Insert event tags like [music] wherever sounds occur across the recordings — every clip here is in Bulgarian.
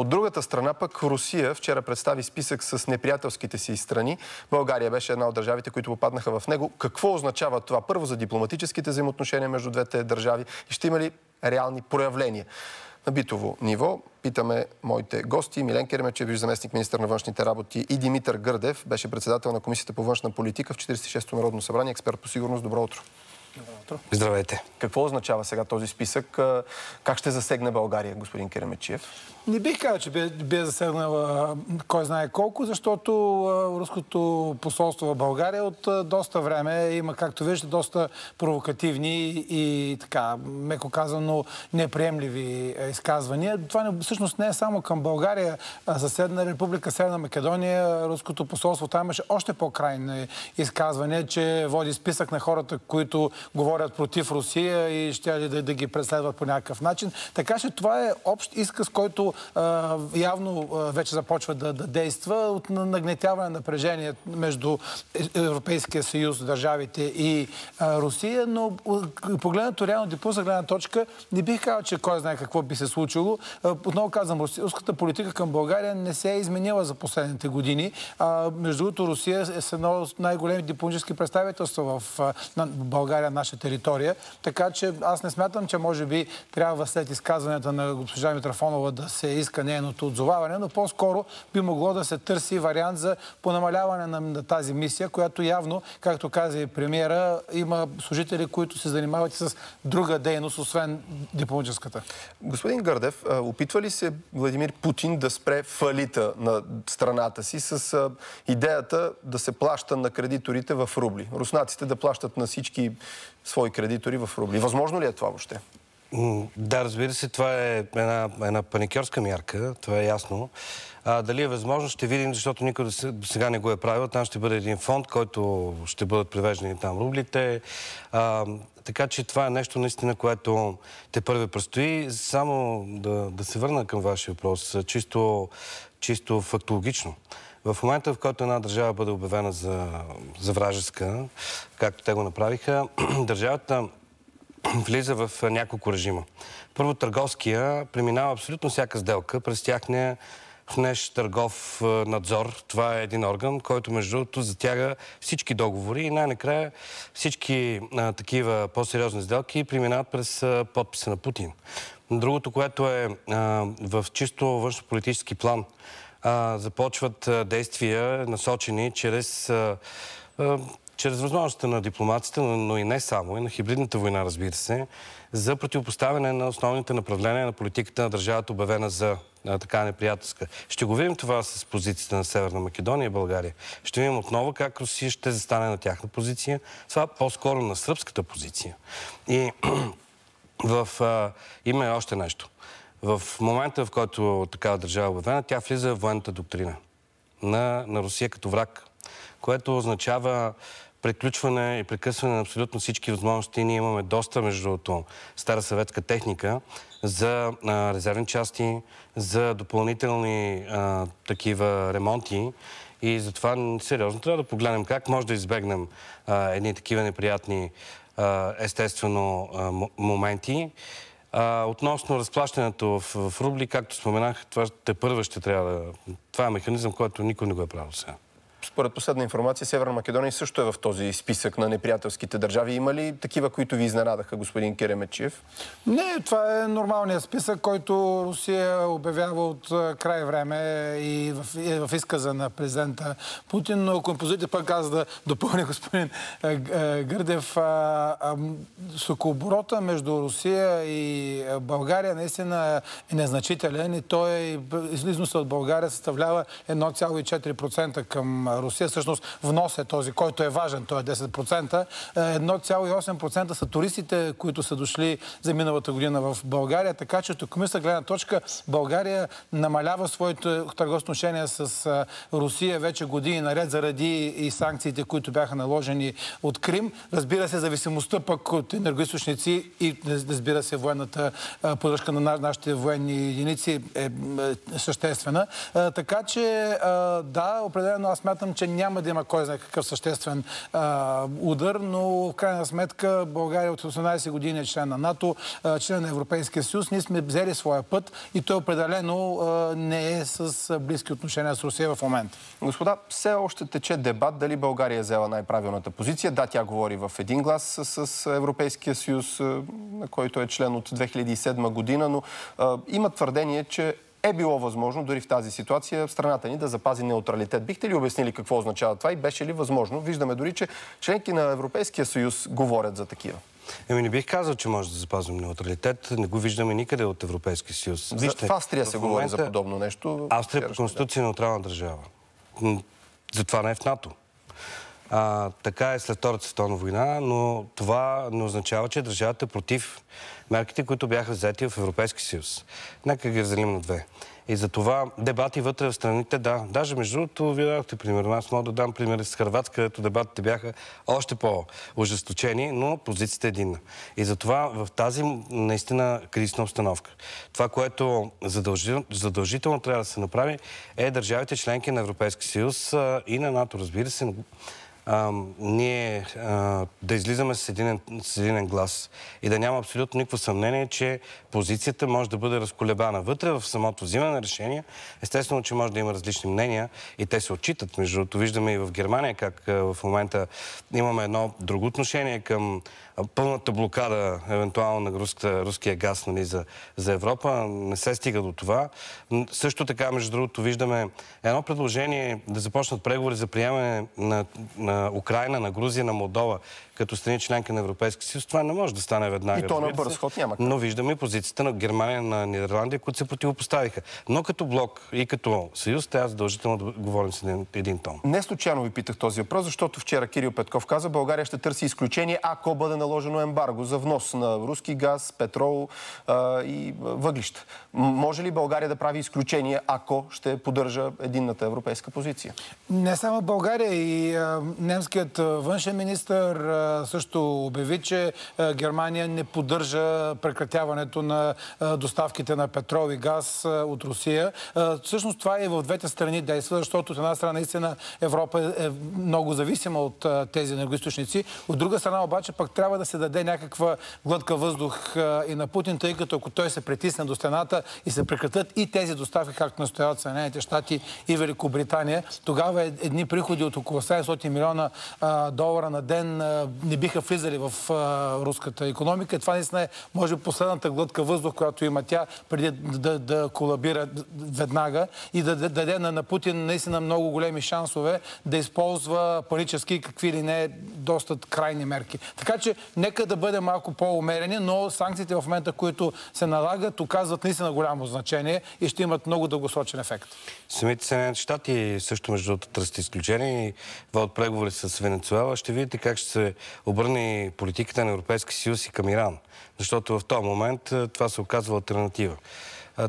От другата страна пък Русия вчера представи списък с неприятелските си страни. България беше една от държавите, които попаднаха в него. Какво означава това? Първо за дипломатическите взаимоотношения между двете държави и ще има ли реални проявления? На битово ниво питаме моите гости. Милен Керемечев, заместник министър на външните работи и Димитър Гърдев, беше председател на Комисията по външна политика в 46-то Народно събрание, експерт по сигурност. Добро утро. Здравейте. Какво означава сега този списък? Как ще засегне България, господин Керамечиев? Не бих казал, че бе, е засегнала кой знае колко, защото руското посолство в България от доста време има, както виждате, доста провокативни и, така, меко казано, неприемливи изказвания. Това всъщност не е само към България, а съседна република Северна Македония, руското посолство там имаше още по-крайни изказвания, че води списък на хората, които говорят против Русия и ще да, да ги преследват по някакъв начин. Така че това е общ изказ, който а, явно а, вече започва да, да действа от нагнетяване на напрежение между е, Европейския съюз, държавите и а, Русия, но погледнато реално за гледна точка, не бих казал, че кой знае какво би се случило. Отново казвам, руската политика към България не се е изменила за последните години. А, между другото, Русия е с едно от най-големите дипломатически представителства в, в България е наша територия. Така че аз не смятам, че може би трябва след изказването на госпожа Митрафонова да се иска нейното отзоваване, но по-скоро би могло да се търси вариант за понамаляване на, на тази мисия, която явно, както каза и премиера, има служители, които се занимават с друга дейност, освен дипломатическата. Господин Гърдев, опитва ли се Владимир Путин да спре фалита на страната си с идеята да се плаща на кредиторите в рубли? Руснаците да плащат на всички свои кредитори в рубли. Възможно ли е това въобще? Да, разбира се, това е една, една паникьорска мярка, това е ясно. А, дали е възможно, ще видим, защото никой до сега не го е правил. Там ще бъде един фонд, който ще бъдат превеждани там рублите. А, така че това е нещо наистина, което те първи предстои. Само да, да се върна към вашия въпрос, чисто, чисто фактологично. В момента, в който една държава бъде обявена за, за вражеска, както те го направиха, [clears throat] държавата влиза в няколко режима. Първо, търговския преминава абсолютно всяка сделка. През тяхния внеш търгов е, надзор. Това е един орган, който между другото затяга всички договори и най-накрая всички а, е, такива по-сериозни сделки преминават през а, е, подписа на Путин. Другото, което е а, в чисто външно-политически план, а, започват а, действия насочени чрез а, чрез възможността на дипломацията, но и не само, и на хибридната война, разбира се, за противопоставяне на основните направления на политиката на държавата, обявена за така неприятелска. Ще го видим това с позицията на Северна Македония и България. Ще видим отново как Русия ще застане на тяхна позиция, това по-скоро на сръбската позиция. И [clears throat] в, а, има и още нещо. В момента, в който такава държава е обявена, тя влиза в военната доктрина на, на Русия като враг, което означава преключване и прекъсване на абсолютно всички възможности. Ние имаме доста, между другото, стара съветска техника за а, резервни части, за допълнителни а, такива ремонти. И затова сериозно трябва да погледнем как може да избегнем а, едни такива неприятни, естествено, моменти. А, относно разплащането в, в рубли, както споменах, това те първа ще трябва да... Това е механизъм, който никой не го е правил сега според последна информация, Северна Македония също е в този списък на неприятелските държави. Има ли такива, които ви изненадаха, господин Керемечев? Не, това е нормалният списък, който Русия обявява от край време и в, и е в изказа на президента Путин. Но ако позволите пък аз да допълня [laughs] господин Гърдев, сокооборота между Русия и България наистина е незначителен и той е, излизноса от България съставлява 1,4% към Русия. Всъщност внос е този, който е важен, той е 10%. 1,8% е, са туристите, които са дошли за миналата година в България. Така че от комисията гледна точка България намалява своите търговски отношения с Русия вече години наред заради и санкциите, които бяха наложени от Крим. Разбира се, зависимостта пък от енергоисточници и разбира се военната поддръжка на нашите военни единици е, е съществена. Така че да, определено аз смятам, смятам, че няма да има кой знае какъв съществен а, удар, но в крайна сметка България от 18 години е член на НАТО, а, член на Европейския съюз. Ние сме взели своя път и той определено а, не е с близки отношения с Русия в момента. Господа, все още тече дебат дали България е взела най-правилната позиция. Да, тя говори в един глас с, с Европейския съюз, на който е член от 2007 година, но а, има твърдение, че е било възможно дори в тази ситуация страната ни да запази неутралитет. Бихте ли обяснили какво означава това и беше ли възможно? Виждаме дори, че членки на Европейския съюз говорят за такива. Еми не бих казал, че може да запазим неутралитет. Не го виждаме никъде от Европейския съюз. Вижте, в Австрия се в момента... говори за подобно нещо. Австрия по конституция е неутрална държава. Затова не е в НАТО. А, така е след Втората световна война, но това не означава, че държавата е против мерките, които бяха взети в Европейски съюз. Нека ги разделим на две. И за това дебати вътре в страните, да. Даже между другото, вие дадохте пример. Аз мога да дам пример с Харватска, където дебатите бяха още по-ожесточени, но позицията е единна. И затова в тази наистина кризисна обстановка. Това, което задължително, задължително трябва да се направи, е държавите членки на Европейския съюз и на НАТО, разбира се, а, ние а, да излизаме с един, с един глас и да няма абсолютно никакво съмнение, че позицията може да бъде разколебана. Вътре в самото взимане на решение, естествено, че може да има различни мнения и те се отчитат. Между другото, виждаме и в Германия как а, в момента имаме едно друго отношение към пълната блокада, евентуално на руската, руския газ нали, за, за Европа. Не се стига до това. Също така, между другото, виждаме едно предложение да започнат преговори за приемане на, на на Украина, на Грузия, на Молдова, като страни членка на Европейския съюз, това не може да стане веднага. И то на бърз ход няма. Но виждаме позицията на Германия, на Нидерландия, които се противопоставиха. Но като блок и като съюз, трябва задължително да говорим с един, един тон. Не случайно ви питах този въпрос, защото вчера Кирил Петков каза, България ще търси изключение, ако бъде наложено ембарго за внос на руски газ, петрол а, и въглища. Може ли България да прави изключение, ако ще поддържа единната европейска позиция? Не само България и Немският външен министр също обяви, че Германия не поддържа прекратяването на доставките на петрол и газ от Русия. Всъщност това е и в двете страни действа, защото от една страна наистина Европа е, е много зависима от тези енергоисточници. От друга страна обаче пък трябва да се даде някаква глътка въздух и на Путин, тъй като ако той се притисне до стената и се прекратят и тези доставки, както настояват Съединените щати и Великобритания, тогава е, едни приходи от около 700 милиона милиона а, долара на ден а, не биха влизали в а, руската економика. това наистина е, може би, последната глътка въздух, която има тя, преди да, да, да колабира веднага и да, да даде на, на Путин наистина много големи шансове да използва панически какви ли не доста крайни мерки. Така че, нека да бъде малко по-умерени, но санкциите в момента, които се налагат, оказват наистина голямо значение и ще имат много дългосрочен ефект. Самите Съединените щати също, между другото, изключени изключение и водят преговори преговори с Венецуела, ще видите как ще се обърне политиката на Европейския съюз и към Иран. Защото в този момент е, това се оказва альтернатива.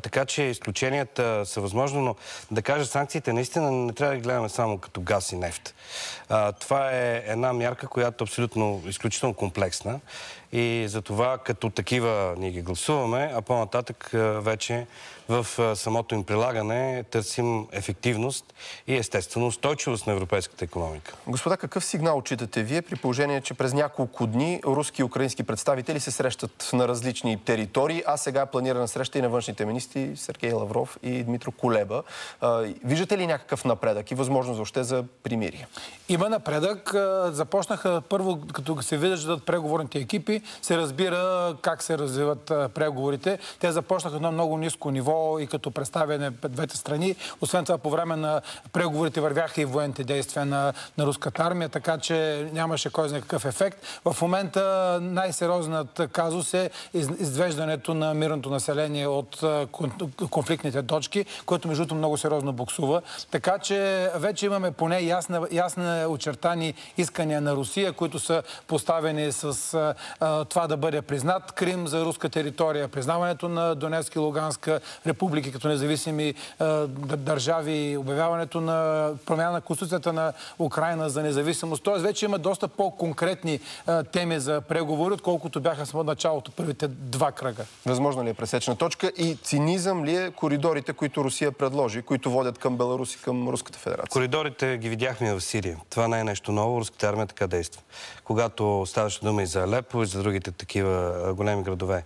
Така че изключенията са възможно, но да кажа санкциите, наистина не трябва да ги гледаме само като газ и нефт. Това е една мярка, която е абсолютно изключително комплексна и затова като такива ние ги гласуваме, а по-нататък вече в самото им прилагане търсим ефективност и естествено устойчивост на европейската економика. Господа, какъв сигнал отчитате вие при положение, че през няколко дни руски и украински представители се срещат на различни територии, а сега е планирана среща и на външните министри Сергей Лавров и Дмитро Колеба. Виждате ли някакъв напредък и възможност въобще за примирие? Има напредък. Започнаха първо, като се виждат преговорните екипи, се разбира как се развиват преговорите. Те започнаха на много ниско ниво и като представяне двете страни. Освен това, по време на преговорите вървяха и военните действия на, на руската армия, така че нямаше кой знае какъв ефект. В момента най-сериозният казус е извеждането на мирното население от конфликтните точки, което между другото много сериозно буксува. Така че вече имаме поне ясна, ясна очертани искания на Русия, които са поставени с а, това да бъде признат Крим за руска територия, признаването на Донецк и Луганска републики като независими държави, обявяването на промяна на Конституцията на Украина за независимост. Тоест вече има доста по-конкретни теми за преговори, отколкото бяха само началото първите два кръга. Възможно ли е пресечна точка и цинизъм ли е коридорите, които Русия предложи, които водят към Беларус и към Руската федерация? Коридорите ги видяхме в Сирия. Това не е нещо ново. Руската армия така действа. Когато ставаше дума и за Алепо, и за другите такива големи градове.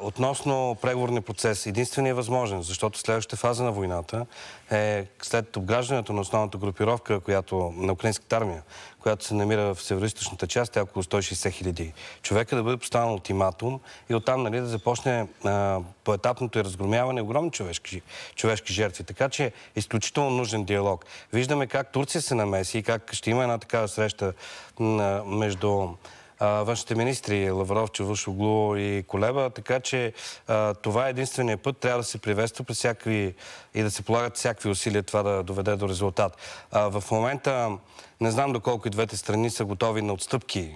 Относно преговорния процес, единственият е възможен, защото следващата фаза на войната е след обграждането на основната групировка, която на украинската армия, която се намира в северо-источната част, е около 160 хиляди човека, да бъде поставен ултиматум и оттам нали, да започне а, поетапното и разгромяване огромни човешки, човешки жертви. Така че е изключително нужен диалог. Виждаме как Турция се намеси и как ще има една такава среща а, между външните министри Лавров, Чавушоглу и Колеба, така че това е единствения път, трябва да се привества при всякакви и да се полагат всякакви усилия това да доведе до резултат. в момента не знам доколко и двете страни са готови на отстъпки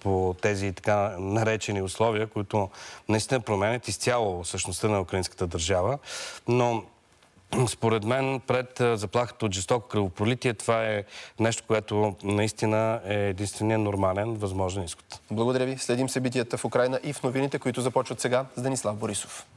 по тези така наречени условия, които наистина променят изцяло същността на украинската държава, но според мен, пред заплахата от жестоко кръвопролитие, това е нещо, което наистина е единствения нормален възможен изход. Благодаря ви. Следим събитията в Украина и в новините, които започват сега с Денислав Борисов.